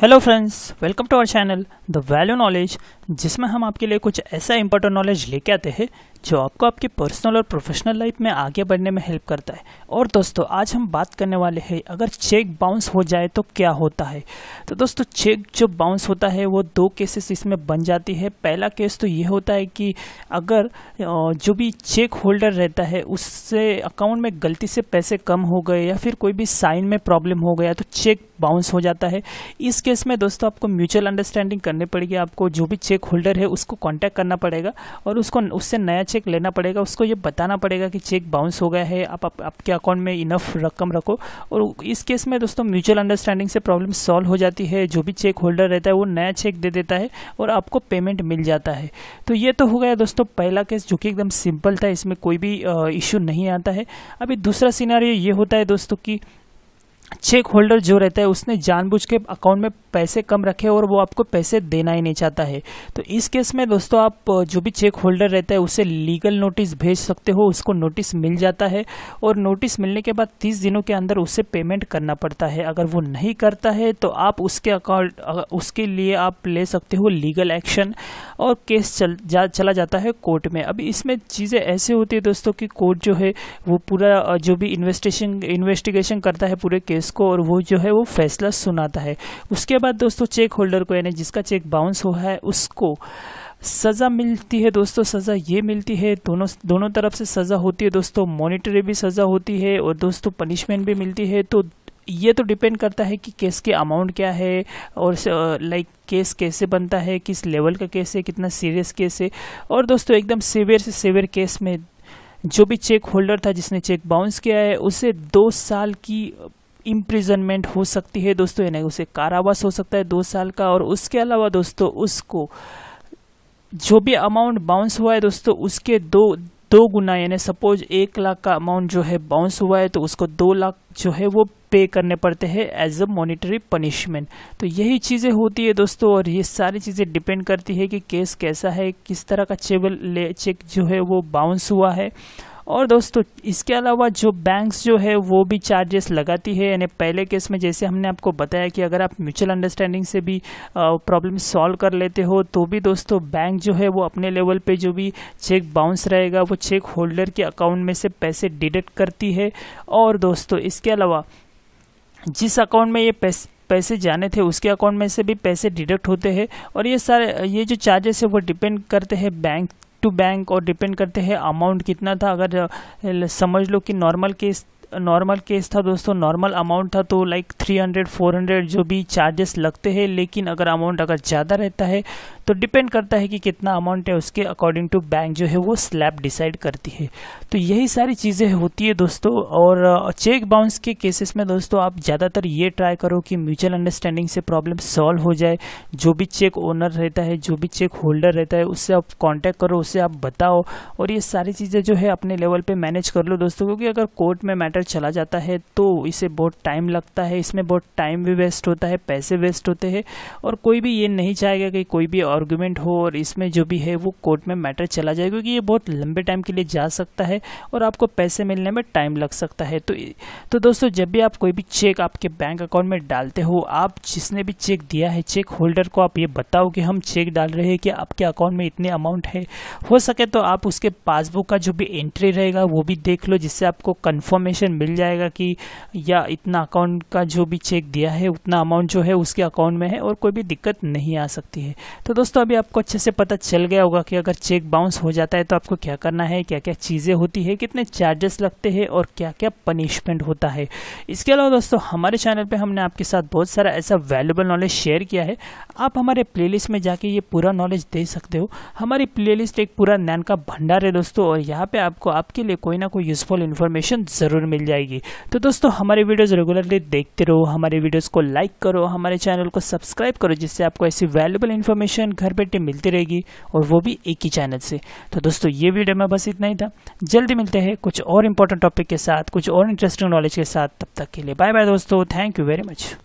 hello friends welcome to our channel the value knowledge जिसमें हम आपके लिए कुछ ऐसा इंपॉर्टेंट नॉलेज लेके आते हैं जो आपको आपकी पर्सनल और प्रोफेशनल लाइफ में आगे बढ़ने में हेल्प करता है और दोस्तों आज हम बात करने वाले हैं अगर चेक बाउंस हो जाए तो क्या होता है तो दोस्तों चेक जो बाउंस होता है वो दो केसेस इसमें बन जाती है पहला केस तो ये होता है कि अगर जो भी चेक होल्डर रहता है उससे अकाउंट में गलती से पैसे कम हो गए या फिर कोई भी साइन में प्रॉब्लम हो गया तो चेक बाउंस हो जाता है इस केस में दोस्तों आपको म्यूचुअल अंडरस्टैंडिंग करनी पड़ेगी आपको जो भी चेक होल्डर है उसको कॉन्टैक्ट करना पड़ेगा और उसको उससे नया चेक लेना पड़ेगा उसको ये बताना पड़ेगा कि चेक बाउंस हो गया है आप, आप आपके अकाउंट में इनफ रकम रखो और इस केस में दोस्तों म्यूचुअल अंडरस्टैंडिंग से प्रॉब्लम सॉल्व हो जाती है जो भी चेक होल्डर रहता है वो नया चेक दे देता है और आपको पेमेंट मिल जाता है तो ये तो हो गया दोस्तों पहला केस जो कि एकदम सिंपल था इसमें कोई भी इशू नहीं आता है अभी दूसरा सिनारियो ये होता है दोस्तों कि चेक होल्डर जो रहता है उसने जानबूझ के अकाउंट में पैसे कम रखे और वो आपको पैसे देना ही नहीं चाहता है तो इस केस में दोस्तों आप जो भी चेक होल्डर रहता है उसे लीगल नोटिस भेज सकते हो उसको नोटिस मिल जाता है और नोटिस मिलने के बाद तीस दिनों के अंदर उसे पेमेंट करना पड़ता है अगर वो नहीं करता है तो आप उसके अकाउंट उसके लिए आप ले सकते हो लीगल एक्शन और केस चल जा चला जाता है कोर्ट में अभी इसमें चीज़ें ऐसे होती है दोस्तों कि कोर्ट जो है वो पूरा जो भी इन्वेस्टिगेशन इन्वेस्टिगेशन करता है पूरे केस को और वो जो है वो फैसला सुनाता है उसके बाद बाद दोस्तों चेक होल्डर को यानी जिसका चेक बाउंस हुआ है उसको सज़ा मिलती है दोस्तों सज़ा ये मिलती है दोनों दोनों तरफ से सज़ा होती है दोस्तों मॉनिटरी भी सज़ा होती है और दोस्तों पनिशमेंट भी मिलती है तो ये तो डिपेंड करता है कि केस के अमाउंट क्या है और लाइक केस कैसे बनता है किस लेवल का केस है कितना सीरियस केस है और दोस्तों एकदम सीवियर से सीवियर केस में जो भी चेक होल्डर था जिसने चेक बाउंस किया है उसे दो साल की इम्प्रिजनमेंट हो सकती है दोस्तों यानी उसे कारावास हो सकता है दो साल का और उसके अलावा दोस्तों उसको जो भी अमाउंट बाउंस हुआ है दोस्तों उसके दो दो गुना यानी सपोज एक लाख का अमाउंट जो है बाउंस हुआ है तो उसको दो लाख जो है वो पे करने पड़ते हैं एज अ मॉनिटरी पनिशमेंट तो यही चीज़ें होती है दोस्तों और ये सारी चीज़ें डिपेंड करती है कि केस कैसा है किस तरह का चेबल ले चेक जो है वो बाउंस हुआ है और दोस्तों इसके अलावा जो बैंक्स जो है वो भी चार्जेस लगाती है यानी पहले केस में जैसे हमने आपको बताया कि अगर आप म्यूचुअल अंडरस्टैंडिंग से भी प्रॉब्लम सॉल्व कर लेते हो तो भी दोस्तों बैंक जो है वो अपने लेवल पे जो भी चेक बाउंस रहेगा वो चेक होल्डर के अकाउंट में से पैसे डिडक्ट करती है और दोस्तों इसके अलावा जिस अकाउंट में ये पैस पैसे जाने थे उसके अकाउंट में से भी पैसे डिडक्ट होते हैं और ये सारे ये जो चार्जेस है वो डिपेंड करते हैं बैंक टू बैंक और डिपेंड करते हैं अमाउंट कितना था अगर समझ लो कि नॉर्मल केस नॉर्मल केस था दोस्तों नॉर्मल अमाउंट था तो like three hundred four hundred जो भी चार्जेस लगते हैं लेकिन अगर अमाउंट अगर ज़्यादा रहता है तो डिपेंड करता है कि कितना अमाउंट है उसके अकॉर्डिंग टू बैंक जो है वो स्लैब डिसाइड करती है तो यही सारी चीज़ें होती है दोस्तों और चेक बाउंस के केसेस में दोस्तों आप ज़्यादातर ये ट्राई करो कि म्यूचुअल अंडरस्टैंडिंग से प्रॉब्लम सॉल्व हो जाए जो भी चेक ओनर रहता है जो भी चेक होल्डर रहता है उससे आप कॉन्टैक्ट करो उससे आप बताओ और ये सारी चीज़ें जो है अपने लेवल पर मैनेज कर लो दोस्तों क्योंकि अगर कोर्ट में मैटर चला जाता है तो इसे बहुत टाइम लगता है इसमें बहुत टाइम भी वेस्ट होता है पैसे वेस्ट होते हैं और कोई भी ये नहीं चाहेगा कि कोई भी आर्गूमेंट हो और इसमें जो भी है वो कोर्ट में मैटर चला जाएगा क्योंकि ये बहुत लंबे टाइम के लिए जा सकता है और आपको पैसे मिलने में टाइम लग सकता है तो तो दोस्तों जब भी आप कोई भी चेक आपके बैंक अकाउंट में डालते हो आप जिसने भी चेक दिया है चेक होल्डर को आप ये बताओ कि हम चेक डाल रहे हैं कि आपके अकाउंट में इतने अमाउंट है हो सके तो आप उसके पासबुक का जो भी एंट्री रहेगा वो भी देख लो जिससे आपको कन्फर्मेशन मिल जाएगा कि या इतना अकाउंट का जो भी चेक दिया है उतना अमाउंट जो है उसके अकाउंट में है और कोई भी दिक्कत नहीं आ सकती है तो दोस्तों दोस्तों अभी आपको अच्छे से पता चल गया होगा कि अगर चेक बाउंस हो जाता है तो आपको क्या करना है क्या क्या चीज़ें होती है कितने चार्जेस लगते हैं और क्या क्या पनिशमेंट होता है इसके अलावा दोस्तों हमारे चैनल पे हमने आपके साथ बहुत सारा ऐसा वैल्यूबल नॉलेज शेयर किया है आप हमारे प्ले में जाके ये पूरा नॉलेज दे सकते हो हमारी प्ले एक पूरा नैन का भंडार है दोस्तों और यहाँ पर आपको आपके लिए कोई ना कोई यूज़फुल इन्फॉर्मेशन ज़रूर मिल जाएगी तो दोस्तों हमारे वीडियोज़ रेगुलरली देखते रहो हमारे वीडियोज़ को लाइक करो हमारे चैनल को सब्सक्राइब करो जिससे आपको ऐसी वैल्यूबल इन्फॉर्मेशन घर बैठे मिलती रहेगी और वो भी एक ही चैनल से तो दोस्तों ये वीडियो में बस इतना ही था जल्दी मिलते हैं कुछ और इंपॉर्टेंट टॉपिक के साथ कुछ और इंटरेस्टिंग नॉलेज के साथ तब तक के लिए बाय बाय दोस्तों थैंक यू वेरी मच